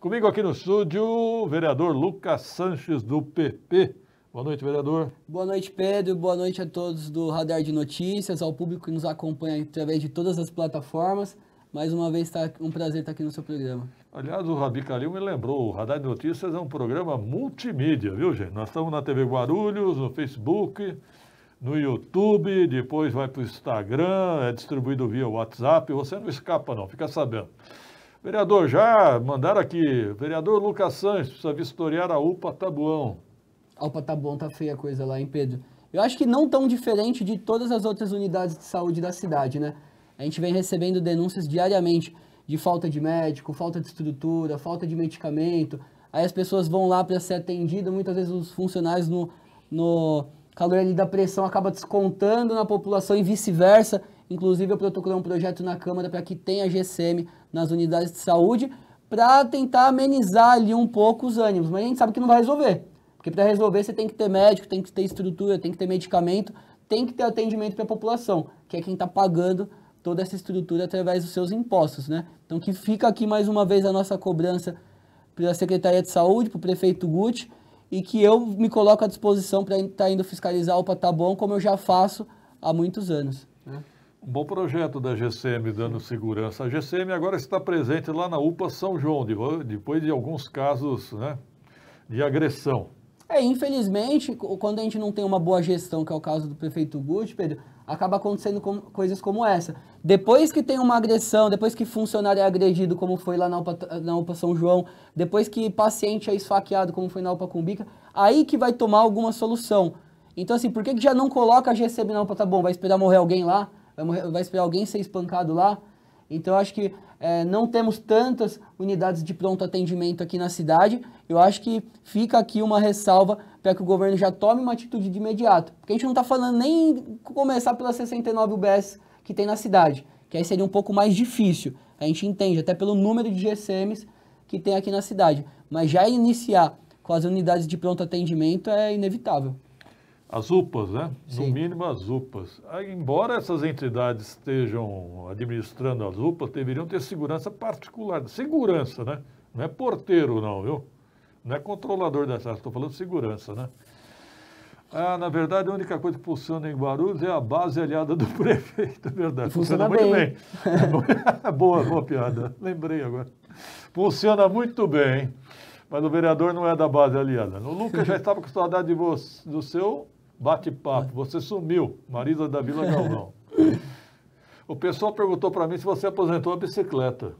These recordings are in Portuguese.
Comigo aqui no estúdio, o vereador Lucas Sanches, do PP. Boa noite, vereador. Boa noite, Pedro. Boa noite a todos do Radar de Notícias, ao público que nos acompanha através de todas as plataformas. Mais uma vez, tá um prazer estar aqui no seu programa. Aliás, o Rabi Calil me lembrou, o Radar de Notícias é um programa multimídia, viu, gente? Nós estamos na TV Guarulhos, no Facebook, no YouTube, depois vai para o Instagram, é distribuído via WhatsApp. Você não escapa, não, fica sabendo. Vereador, já mandaram aqui. Vereador Lucas Sanches precisa vistoriar a UPA Tabuão. A UPA Tabuão tá feia a coisa lá, hein, Pedro? Eu acho que não tão diferente de todas as outras unidades de saúde da cidade, né? A gente vem recebendo denúncias diariamente de falta de médico, falta de estrutura, falta de medicamento. Aí as pessoas vão lá para ser atendidas, muitas vezes os funcionários no, no calor ali da pressão acaba descontando na população e vice-versa. Inclusive, eu protocolei um projeto na Câmara para que tenha GCM nas unidades de saúde, para tentar amenizar ali um pouco os ânimos. Mas a gente sabe que não vai resolver. Porque para resolver, você tem que ter médico, tem que ter estrutura, tem que ter medicamento, tem que ter atendimento para a população, que é quem está pagando toda essa estrutura através dos seus impostos, né? Então, que fica aqui mais uma vez a nossa cobrança para a Secretaria de Saúde, para o prefeito Gucci, e que eu me coloco à disposição para estar tá indo fiscalizar o Patabon, tá como eu já faço há muitos anos. Né? Um bom projeto da GCM dando segurança. A GCM agora está presente lá na UPA São João, depois de alguns casos né, de agressão. É, infelizmente, quando a gente não tem uma boa gestão, que é o caso do prefeito Gucci, Pedro, acaba acontecendo com, coisas como essa. Depois que tem uma agressão, depois que funcionário é agredido, como foi lá na UPA, na UPA São João, depois que paciente é esfaqueado, como foi na UPA Cumbica, aí que vai tomar alguma solução. Então, assim, por que, que já não coloca a GCM na UPA? Tá bom, vai esperar morrer alguém lá? vai esperar alguém ser espancado lá. Então acho que é, não temos tantas unidades de pronto atendimento aqui na cidade. Eu acho que fica aqui uma ressalva para que o governo já tome uma atitude de imediato. Porque a gente não está falando nem começar pelas 69 UBS que tem na cidade, que aí seria um pouco mais difícil. A gente entende, até pelo número de GCMs que tem aqui na cidade. Mas já iniciar com as unidades de pronto atendimento é inevitável as UPAs, né? Sim. No mínimo as UPAs. embora essas entidades estejam administrando as UPAs, deveriam ter segurança particular. Segurança, né? Não é porteiro, não, viu? Não é controlador dessa área, estou falando segurança, né? Ah, na verdade, a única coisa que funciona em Guarulhos é a base aliada do prefeito, é verdade. Funciona, funciona muito bem. bem. boa, boa piada. Lembrei agora. Funciona muito bem, mas o vereador não é da base aliada. O Lucas já estava com saudade de você, do seu Bate-papo, você sumiu, Marisa da Vila Galvão. o pessoal perguntou para mim se você aposentou a bicicleta.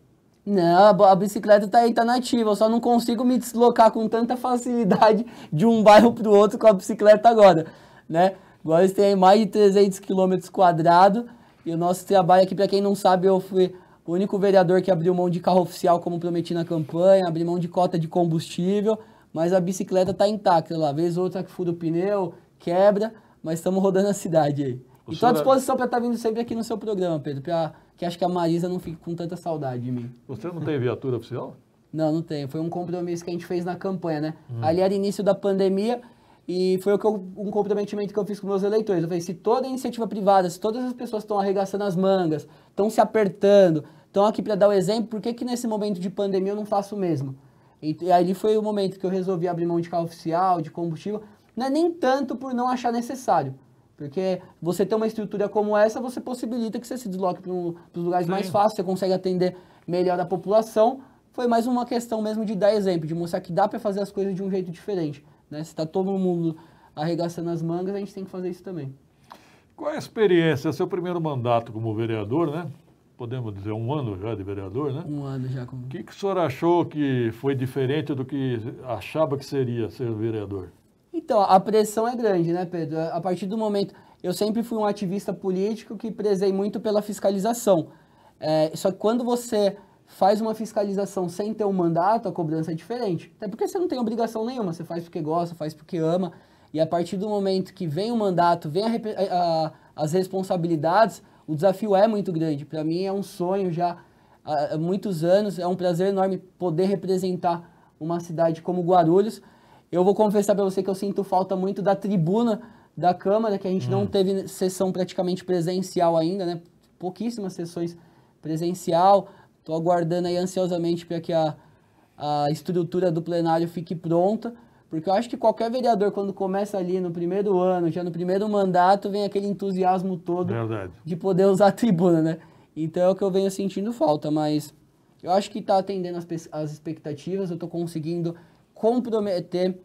Não, a bicicleta está aí, tá nativa. Eu só não consigo me deslocar com tanta facilidade de um bairro para o outro com a bicicleta agora, né? Agora eles têm mais de 300 quilômetros quadrados e o nosso trabalho aqui, para quem não sabe, eu fui o único vereador que abriu mão de carro oficial, como prometi na campanha, abriu mão de cota de combustível, mas a bicicleta está intacta lá. Vez outra que fura o pneu, quebra, mas estamos rodando a cidade aí. O e estou à é- disposição para estar tá vindo sempre aqui no seu programa, Pedro, pra, que acho que a Marisa não fique com tanta saudade de mim. Você não tem viatura oficial? Não, não tem. Foi um compromisso que a gente fez na campanha, né? Hum. Ali era início da pandemia e foi eu, um comprometimento que eu fiz com meus eleitores. Eu falei, se toda iniciativa privada, se todas as pessoas estão arregaçando as mangas, estão se apertando, estão aqui para dar o exemplo, por que que nesse momento de pandemia eu não faço o mesmo? E, e ali foi o momento que eu resolvi abrir mão de carro oficial, de combustível, não é nem tanto por não achar necessário, porque você ter uma estrutura como essa, você possibilita que você se desloque para os lugares Sim. mais fáceis, você consegue atender melhor a população. Foi mais uma questão mesmo de dar exemplo, de mostrar que dá para fazer as coisas de um jeito diferente. Né? Se está todo mundo arregaçando as mangas, a gente tem que fazer isso também. Qual é a experiência? Seu primeiro mandato como vereador, né? Podemos dizer um ano já de vereador, né? Um ano já. Como... O que, que o senhor achou que foi diferente do que achava que seria ser vereador? Então, a pressão é grande, né, Pedro? A partir do momento. Eu sempre fui um ativista político que prezei muito pela fiscalização. É, só que quando você faz uma fiscalização sem ter um mandato, a cobrança é diferente. Até porque você não tem obrigação nenhuma, você faz porque gosta, faz porque ama. E a partir do momento que vem o mandato, vem a, a, as responsabilidades, o desafio é muito grande. Para mim é um sonho já há muitos anos, é um prazer enorme poder representar uma cidade como Guarulhos. Eu vou confessar para você que eu sinto falta muito da tribuna da Câmara, que a gente hum. não teve sessão praticamente presencial ainda, né? Pouquíssimas sessões presencial. Estou aguardando aí ansiosamente para que a, a estrutura do plenário fique pronta, porque eu acho que qualquer vereador, quando começa ali no primeiro ano, já no primeiro mandato, vem aquele entusiasmo todo Verdade. de poder usar a tribuna, né? Então é o que eu venho sentindo falta, mas eu acho que está atendendo as, as expectativas, eu estou conseguindo comprometer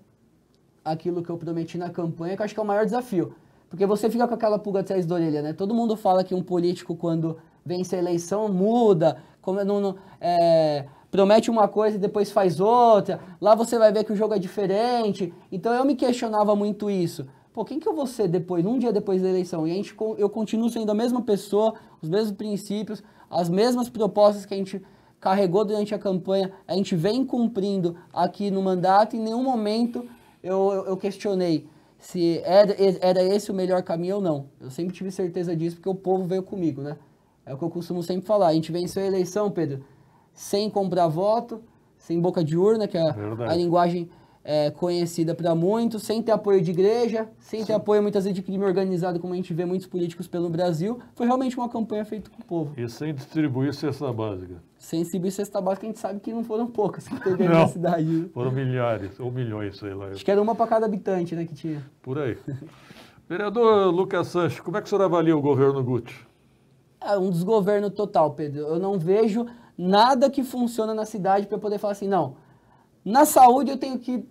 aquilo que eu prometi na campanha, que eu acho que é o maior desafio. Porque você fica com aquela pulga atrás da orelha, né? Todo mundo fala que um político, quando vence a eleição, muda, como, é, não, não, é, promete uma coisa e depois faz outra, lá você vai ver que o jogo é diferente. Então eu me questionava muito isso. Pô, quem que eu vou ser depois, num dia depois da eleição? E a gente, eu continuo sendo a mesma pessoa, os mesmos princípios, as mesmas propostas que a gente carregou durante a campanha, a gente vem cumprindo aqui no mandato, em nenhum momento eu, eu questionei se era, era esse o melhor caminho ou não. Eu sempre tive certeza disso porque o povo veio comigo, né? É o que eu costumo sempre falar. A gente venceu a eleição, Pedro, sem comprar voto, sem boca de urna, que é Verdade. a linguagem é, conhecida para muitos, sem ter apoio de igreja, sem Sim. ter apoio muitas vezes de crime organizado, como a gente vê muitos políticos pelo Brasil. Foi realmente uma campanha feita com o povo. E sem distribuir cesta básica sem exibir cesta básica, a gente sabe que não foram poucas que teve na cidade. Foram milhares, ou milhões, sei lá. Acho que era uma para cada habitante, né, que tinha. Por aí. Vereador Lucas Sanches, como é que o senhor avalia o governo Guti? É um desgoverno total, Pedro. Eu não vejo nada que funciona na cidade para poder falar assim, não. Na saúde eu tenho que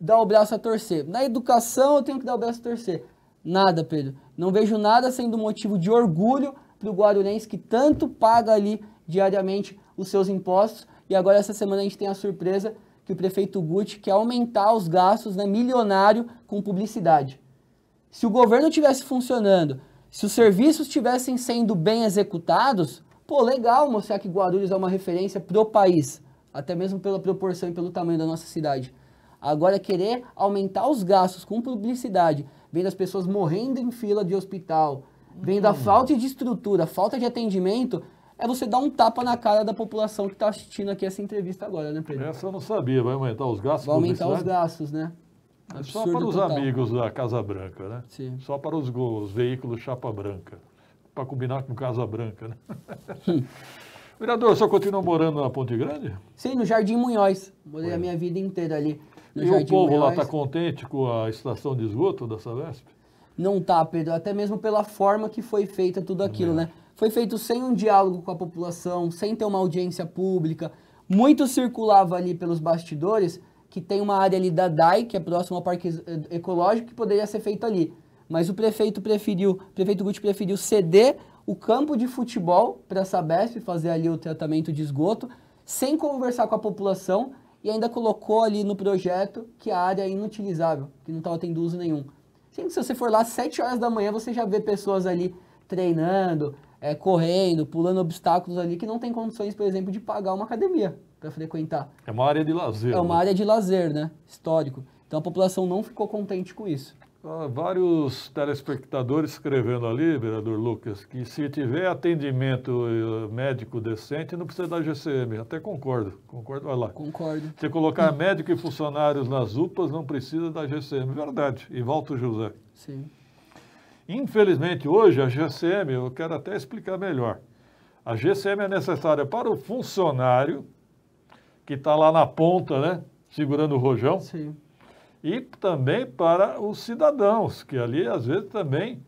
dar o braço a torcer. Na educação eu tenho que dar o braço a torcer. Nada, Pedro. Não vejo nada sendo motivo de orgulho para o Guarulhense que tanto paga ali diariamente os seus impostos. E agora essa semana a gente tem a surpresa que o prefeito Gucci quer aumentar os gastos né, milionário com publicidade. Se o governo tivesse funcionando, se os serviços estivessem sendo bem executados, pô, legal mostrar que Guarulhos é uma referência pro país, até mesmo pela proporção e pelo tamanho da nossa cidade. Agora querer aumentar os gastos com publicidade, vendo as pessoas morrendo em fila de hospital, vendo a uhum. falta de estrutura, falta de atendimento, é você dar um tapa na cara da população que está assistindo aqui essa entrevista agora, né, Pedro? Essa eu não sabia, vai aumentar os gastos? Vai aumentar os gastos, né? É Absurdo Só para os total. amigos da Casa Branca, né? Sim. Só para os, os veículos chapa branca, para combinar com Casa Branca, né? Sim. Hum. Vereador, só continua morando na Ponte Grande? Sim, no Jardim Munhoz. Morei a minha vida inteira ali. No e Jardim o povo Munhoz. lá está contente com a estação de esgoto da Savesp? Não está, Pedro. Até mesmo pela forma que foi feita tudo aquilo, é. né? Foi feito sem um diálogo com a população, sem ter uma audiência pública. Muito circulava ali pelos bastidores que tem uma área ali da DAI, que é próxima ao Parque Ecológico, que poderia ser feito ali. Mas o prefeito preferiu, o prefeito Guti preferiu ceder o campo de futebol para a Sabesp fazer ali o tratamento de esgoto, sem conversar com a população e ainda colocou ali no projeto que a área é inutilizável, que não estava tá tendo uso nenhum. Gente, se você for lá às 7 horas da manhã, você já vê pessoas ali treinando, é, correndo, pulando obstáculos ali que não tem condições, por exemplo, de pagar uma academia para frequentar. É uma área de lazer. É uma né? área de lazer, né? Histórico. Então a população não ficou contente com isso. Ah, vários telespectadores escrevendo ali, vereador Lucas, que se tiver atendimento eh, médico decente, não precisa da GCM. Até concordo. Concordo, vai lá. Concordo. Se colocar médico e funcionários nas UPAs, não precisa da GCM. Verdade. E volta o José. Sim. Infelizmente, hoje, a GCM, eu quero até explicar melhor. A GCM é necessária para o funcionário que está lá na ponta, né? Segurando o rojão. Sim. E também para os cidadãos, que ali, às vezes, também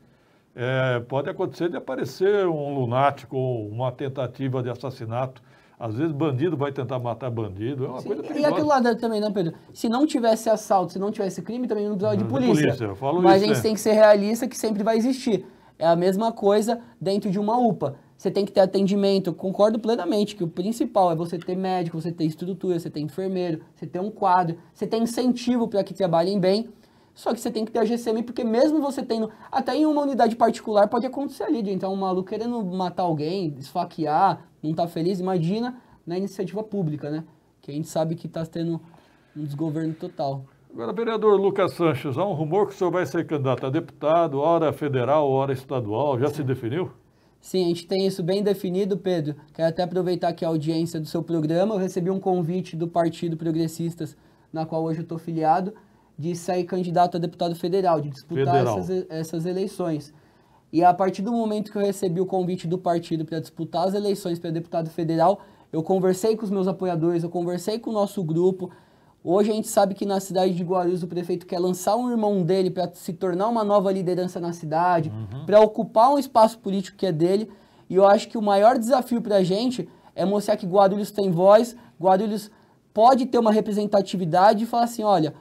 é, pode acontecer de aparecer um lunático ou uma tentativa de assassinato às vezes bandido vai tentar matar bandido, é uma Sim, coisa E aquilo lá também, não Pedro? Se não tivesse assalto, se não tivesse crime, também não precisava de uhum, polícia. De polícia eu falo Mas isso, a gente né? tem que ser realista que sempre vai existir. É a mesma coisa dentro de uma UPA. Você tem que ter atendimento. concordo plenamente que o principal é você ter médico, você ter estrutura, você ter enfermeiro, você ter um quadro, você ter incentivo para que trabalhem bem. Só que você tem que ter a GCM, porque mesmo você tendo. Até em uma unidade particular pode acontecer ali, de entrar um maluco querendo matar alguém, esfaquear, não está feliz, imagina na iniciativa pública, né? Que a gente sabe que está tendo um desgoverno total. Agora, vereador Lucas Sanches, há um rumor que o senhor vai ser candidato a deputado, hora federal, hora estadual, já Sim. se definiu? Sim, a gente tem isso bem definido, Pedro. Quero até aproveitar aqui a audiência do seu programa. Eu recebi um convite do Partido Progressistas, na qual hoje eu estou filiado, de sair candidato a deputado federal, de disputar essas, essas eleições. E a partir do momento que eu recebi o convite do partido para disputar as eleições para deputado federal, eu conversei com os meus apoiadores, eu conversei com o nosso grupo. Hoje a gente sabe que na cidade de Guarulhos o prefeito quer lançar um irmão dele para se tornar uma nova liderança na cidade, uhum. para ocupar um espaço político que é dele. E eu acho que o maior desafio para a gente é mostrar que Guarulhos tem voz, Guarulhos pode ter uma representatividade e falar assim: olha,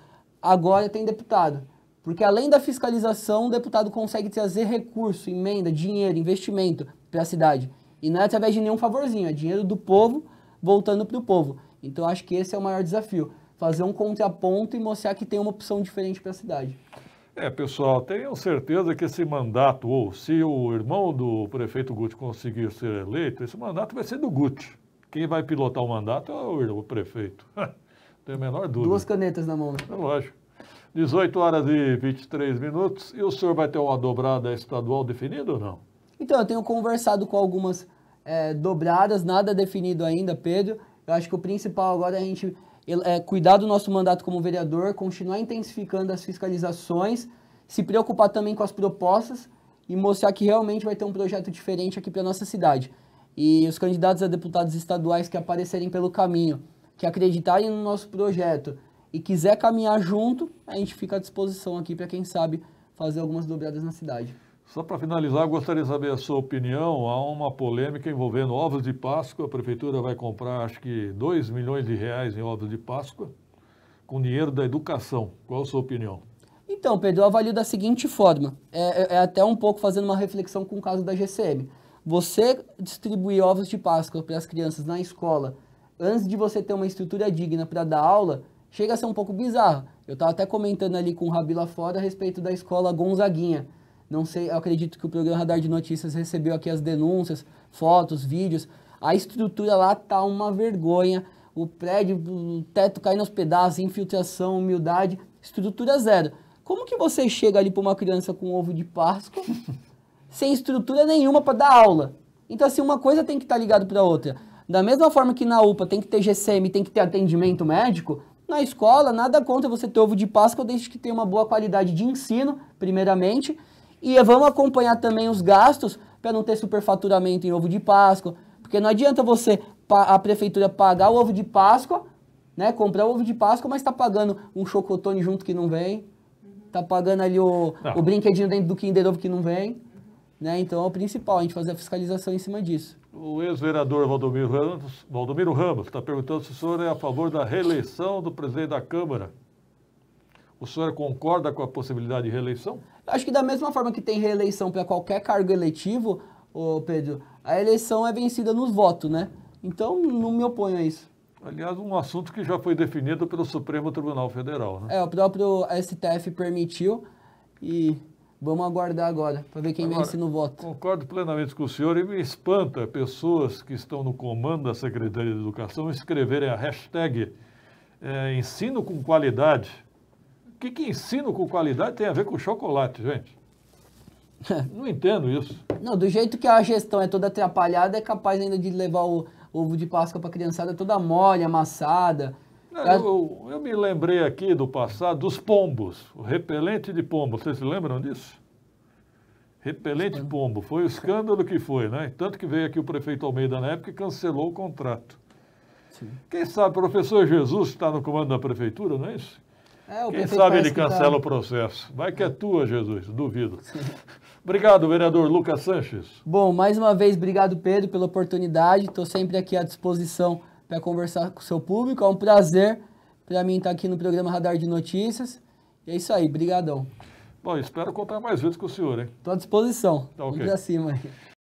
agora tem deputado. Porque além da fiscalização, o deputado consegue trazer recurso, emenda, dinheiro, investimento para a cidade. E não é através de nenhum favorzinho, é dinheiro do povo voltando para o povo. Então acho que esse é o maior desafio, fazer um contraponto e mostrar que tem uma opção diferente para a cidade. É, pessoal, tenham certeza que esse mandato, ou se o irmão do prefeito Guti conseguir ser eleito, esse mandato vai ser do Guti. Quem vai pilotar o mandato é o, prefeito. Não tenho a menor dúvida. Duas canetas na mão, né? É lógico. 18 horas e 23 minutos. E o senhor vai ter uma dobrada estadual definida ou não? Então, eu tenho conversado com algumas é, dobradas, nada definido ainda, Pedro. Eu acho que o principal agora é a gente é, cuidar do nosso mandato como vereador, continuar intensificando as fiscalizações, se preocupar também com as propostas e mostrar que realmente vai ter um projeto diferente aqui para nossa cidade. E os candidatos a deputados estaduais que aparecerem pelo caminho, que acreditarem no nosso projeto, e quiser caminhar junto, a gente fica à disposição aqui para quem sabe fazer algumas dobradas na cidade. Só para finalizar, gostaria de saber a sua opinião. Há uma polêmica envolvendo ovos de Páscoa. A prefeitura vai comprar, acho que, 2 milhões de reais em ovos de Páscoa com dinheiro da educação. Qual a sua opinião? Então, Pedro, eu avalio da seguinte forma. É, é, é até um pouco fazendo uma reflexão com o caso da GCM. Você distribuir ovos de Páscoa para as crianças na escola, antes de você ter uma estrutura digna para dar aula, chega a ser um pouco bizarro. Eu estava até comentando ali com o Rabi lá fora a respeito da escola Gonzaguinha. Não sei, eu acredito que o programa Radar de Notícias recebeu aqui as denúncias, fotos, vídeos. A estrutura lá tá uma vergonha. O prédio, o teto caindo aos pedaços, infiltração, humildade, estrutura zero. Como que você chega ali para uma criança com ovo de Páscoa sem estrutura nenhuma para dar aula? Então, assim, uma coisa tem que estar tá ligada para outra. Da mesma forma que na UPA tem que ter GCM, tem que ter atendimento médico, na escola, nada contra você ter ovo de Páscoa, desde que tenha uma boa qualidade de ensino, primeiramente. E vamos acompanhar também os gastos para não ter superfaturamento em ovo de Páscoa, porque não adianta você a prefeitura pagar o ovo de Páscoa, né, comprar o ovo de Páscoa, mas está pagando um chocotone junto que não vem, está pagando ali o, o brinquedinho dentro do Kinder Ovo que não vem, né? Então é o principal a gente fazer a fiscalização em cima disso. O ex-vereador Valdomiro Ramos, Valdomiro Ramos está perguntando se o senhor é a favor da reeleição do presidente da Câmara. O senhor concorda com a possibilidade de reeleição? Acho que da mesma forma que tem reeleição para qualquer cargo eletivo, ô Pedro, a eleição é vencida nos votos, né? Então, não me oponho a isso. Aliás, um assunto que já foi definido pelo Supremo Tribunal Federal, né? É, o próprio STF permitiu e Vamos aguardar agora para ver quem agora, vence no voto. Concordo plenamente com o senhor e me espanta pessoas que estão no comando da Secretaria de Educação escreverem a hashtag é, ensino com qualidade. O que, que ensino com qualidade tem a ver com chocolate, gente? Não entendo isso. Não, do jeito que a gestão é toda atrapalhada, é capaz ainda de levar o ovo de Páscoa para a criançada toda mole, amassada, eu, eu, me lembrei aqui do passado dos pombos, o repelente de pombo. Vocês se lembram disso? Repelente de pombo. Foi o escândalo que foi, né? Tanto que veio aqui o prefeito Almeida na época e cancelou o contrato. Sim. Quem sabe o professor Jesus está no comando da prefeitura, não é isso? É, Quem sabe ele tá. cancela tá... o processo. Vai que é, é tua, Jesus, duvido. Sim. Obrigado, vereador Lucas Sanches. Bom, mais uma vez, obrigado, Pedro, pela oportunidade. Estou sempre aqui à disposição para conversar com o seu público. É um prazer para mim estar aqui no programa Radar de Notícias. E é isso aí, brigadão. Bom, espero contar mais vezes com o senhor, hein? Estou à disposição. Tá, okay. Vamos para cima.